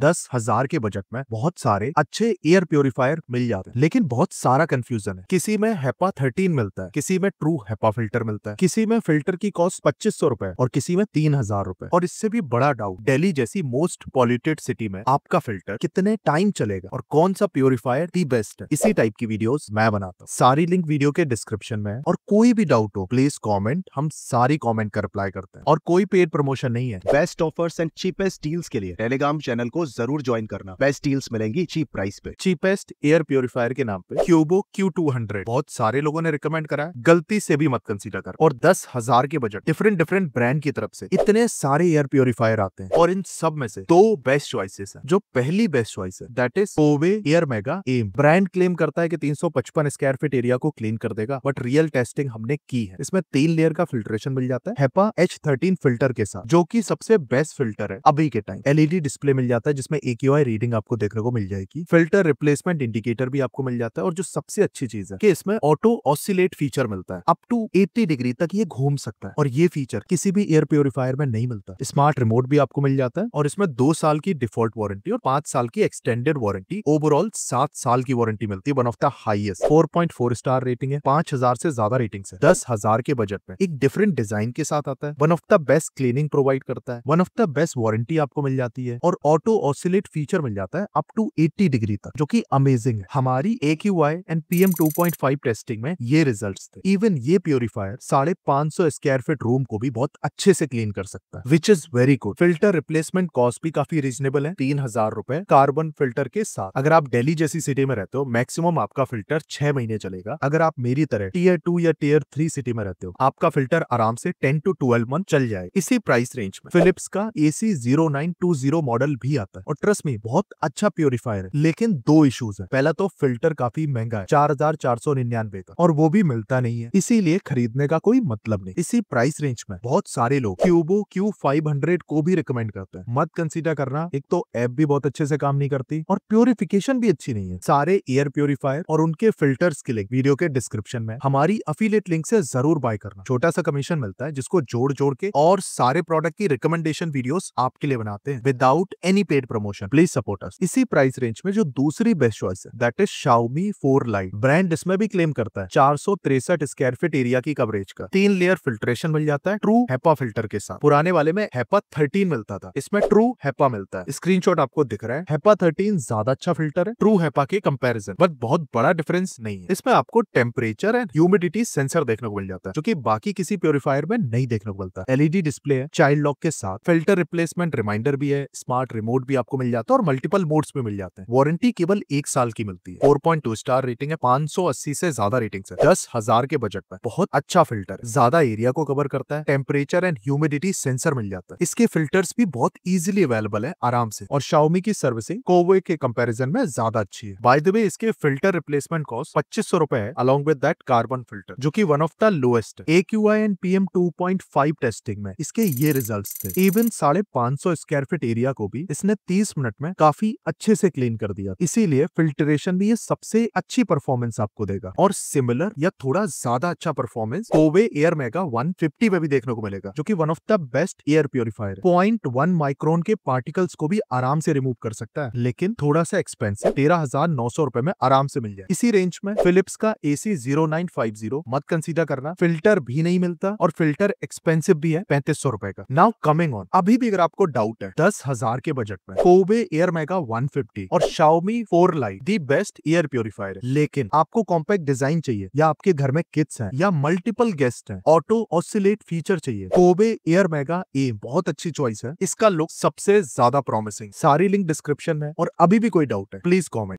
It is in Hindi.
दस हजार के बजट में बहुत सारे अच्छे एयर प्योरीफायर मिल जाते हैं लेकिन बहुत सारा कंफ्यूजन है किसी में हेपा थर्टीन मिलता है किसी में ट्रू हेपा फिल्टर मिलता है किसी में फिल्टर की कॉस्ट पच्चीस सौ रूपए और किसी में तीन हजार रूपए और इससे भी बड़ा डाउट डेली जैसी मोस्ट पॉल्यूटेड सिटी में आपका फिल्टर कितने टाइम चलेगा और कौन सा प्योरीफायर दी बेस्ट है इसी टाइप की वीडियो मैं बनाता हूँ सारी लिंक वीडियो के डिस्क्रिप्शन में और कोई भी डाउट हो प्लीज कॉमेंट हम सारी कॉमेंट का कर रिप्लाई करते हैं और कोई पेड प्रमोशन नहीं है best offers and cheapest deals के लिए टेलीग्राम चैनल को जरूर ज्वाइन करना बेस्ट डील्स मिलेंगी चीप प्राइस पे चीपेस्ट एयर प्योरीफायर के नाम पे क्यूबो क्यू टू हंड्रेड बहुत सारे लोगों ने रिकमेंड करा है गलती से भी मत कंसीडर कर और दस हजार के बजट डिफरेंट डिफरेंट ब्रांड की तरफ से इतने सारे एयर प्योरीफायर आते हैं और इन सब में से दो बेस्ट चॉइसेस है जो पहली बेस्ट चॉइस है that is Coway air mega M brand claim करता है कि 355 स्क्वायर फीट एरिया को क्लीन कर देगा बट रियल टेस्टिंग हमने की है इसमें तीन लेयर का फिल्ट्रेशन मिल जाता है हेपा एच फिल्टर के साथ जो की सबसे बेस्ट फिल्टर है अभी के टाइम एलईडी डिस्प्ले मिल जाता है है जिसमें एक रीडिंग आपको देखने को मिल जाएगी फिल्टर रिप्लेसमेंट इंडिकेटर भी आपको मिल जाता है और जो सबसे अच्छी चीज है कि इसमें ऑटो ऑसिलेट फीचर मिलता है अप टू 80 डिग्री तक ये घूम सकता है और ये फीचर किसी भी एयर प्योरीफायर में नहीं मिलता स्मार्ट रिमोट भी आपको मिल जाता है और इसमें दो साल की डिफॉल्ट वारंटी और पांच साल की एक्सटेंडेड वारंटी ओवरऑल सात साल की वारंटी मिलती है one of the highest four point four star rating है पांच हजार से ज्यादा रेटिंग है दस हजार के बजट में एक डिफरेंट डिजाइन के साथ आता है one of the best cleaning provide करता है one of the best warranty आपको मिल जाती है और ऑटो ऑसिलेट फीचर मिल जाता है अप टू 80 डिग्री तक जो कि अमेजिंग है हमारी A Q I and PM five testing में ये रिजल्ट थे इवन ये प्योरीफायर साढ़े पांच सौ स्क्वायर फीट रूम को भी बहुत अच्छे से क्लीन कर सकता है which is very good filter replacement cost भी काफी रीजनेबल है तीन हजार रूपए कार्बन फिल्टर के साथ अगर आप डेली जैसी सिटी में रहते हो मैक्सिमम आपका फिल्टर छह महीने चलेगा अगर आप मेरी तरह टीयर टू या टीयर थ्री सिटी में रहते हो आपका फिल्टर आराम से टेन टू ट्वेल्व मंथ चल जाए इसी प्राइस रेंज में फिलिप्स का एसी जीरो मॉडल भी आता जाता है और ट्रस्ट में बहुत अच्छा प्योरीफायर है लेकिन दो इश्यूज है पहला तो फिल्टर काफी महंगा है चार हजार चार सौ निन्यानवे का और वो भी मिलता नहीं है इसीलिए खरीदने का कोई मतलब नहीं इसी प्राइस रेंज में बहुत सारे लोग क्यूबो क्यू फाइव हंड्रेड को भी रिकमेंड करते हैं मत कंसिडर करना एक तो ऐप भी बहुत अच्छे से काम नहीं करती और प्योरिफिकेशन भी अच्छी नहीं है सारे एयर प्योरीफायर और उनके फिल्टर्स के लिंक वीडियो के डिस्क्रिप्शन में हमारी अफिलेट लिंक से जरूर बाय करना छोटा सा कमीशन मिलता है जिसको जोड़ जोड़ के और सारे प्रोडक्ट की रिकमेंडेशन वीडियोस आपके लिए बनाते हैं without any paid paid promotion please support us इसी प्राइस रेंज में जो दूसरी बेस्ट चॉइस है that is Xiaomi four lite brand इसमें भी क्लेम करता है चार सौ तिरसठ स्क्वायर फीट एरिया की कवरेज का तीन लेयर फिल्ट्रेशन मिल जाता है ट्रू हेपा फिल्टर के साथ पुराने वाले में हेपा थर्टीन मिलता था इसमें ट्रू हेपा मिलता है स्क्रीन आपको दिख रहा है हेपा थर्टीन ज्यादा अच्छा फिल्टर है ट्रू हेपा के कम्पेरिजन बट बहुत बड़ा डिफरेंस नहीं है इसमें आपको टेम्परेचर एंड ह्यूमिडिटी सेंसर देखने को मिल जाता है जो की बाकी किसी प्योरीफायर में नहीं देखने को मिलता एलईडी डिस्प्ले है चाइल्ड लॉक के साथ फिल्टर रिप्लेसमेंट रिमाइंडर भी है स्मार्ट रिमोट भी भी आपको मिल जाता है और मल्टीपल मोड्स में मिल जाते हैं वारंटी केवल एक साल की मिलती है four point two star rating है पांच सौ अस्सी से ज्यादा रेटिंग है दस हजार के बजट में बहुत अच्छा फिल्टर है ज्यादा एरिया को कवर करता है टेम्परेचर एंड ह्यूमिडिटी सेंसर मिल जाता है इसके फिल्टर्स भी बहुत इजिली अवेलेबल है आराम से और शाउमी की सर्विसिंग कोवे के कम्पेरिजन में ज्यादा अच्छी है बाय द वे इसके फिल्टर रिप्लेसमेंट कॉस्ट पच्चीस सौ रुपए है along with that carbon filter जो की one of the lowest A Q I and P M two point five testing में इसके ये रिजल्ट थे इवन साढ़े पांच सौ स्क्वायर फीट एरिया को भी इसने 30 मिनट में काफी अच्छे से क्लीन कर दिया इसीलिए फिल्ट्रेशन भी ये सबसे अच्छी परफॉर्मेंस आपको देगा और सिमिलर या थोड़ा ज्यादा अच्छा performance Coway air mega fifty में भी देखने को मिलेगा जो की one of the best air purifier point one micron के पार्टिकल्स को भी आराम से रिमूव कर सकता है लेकिन थोड़ा सा एक्सपेंसिव तेरह हजार नौ सौ रूपये में आराम से मिल जाए इसी रेंज में फिलिप्स का C zero nine five zero मत कंसीडर करना फिल्टर भी नहीं मिलता और फिल्टर एक्सपेंसिव भी है पैंतीस सौ रूपए का नाउ कमिंग ऑन अभी भी अगर आपको डाउट है दस हजार के बजट में कोबे एयर मेगा 150 और Xiaomi 4 lite the best air purifier लेकिन आपको कॉम्पैक्ट डिजाइन चाहिए या आपके घर में किड्स हैं या मल्टीपल गेस्ट हैं ऑटो ऑसिलेट फीचर चाहिए कोबे एयर मेगा ए बहुत अच्छी चॉइस है इसका लुक सबसे ज्यादा प्रॉमिसिंग सारी लिंक डिस्क्रिप्शन में और अभी भी कोई डाउट है प्लीज कॉमेंट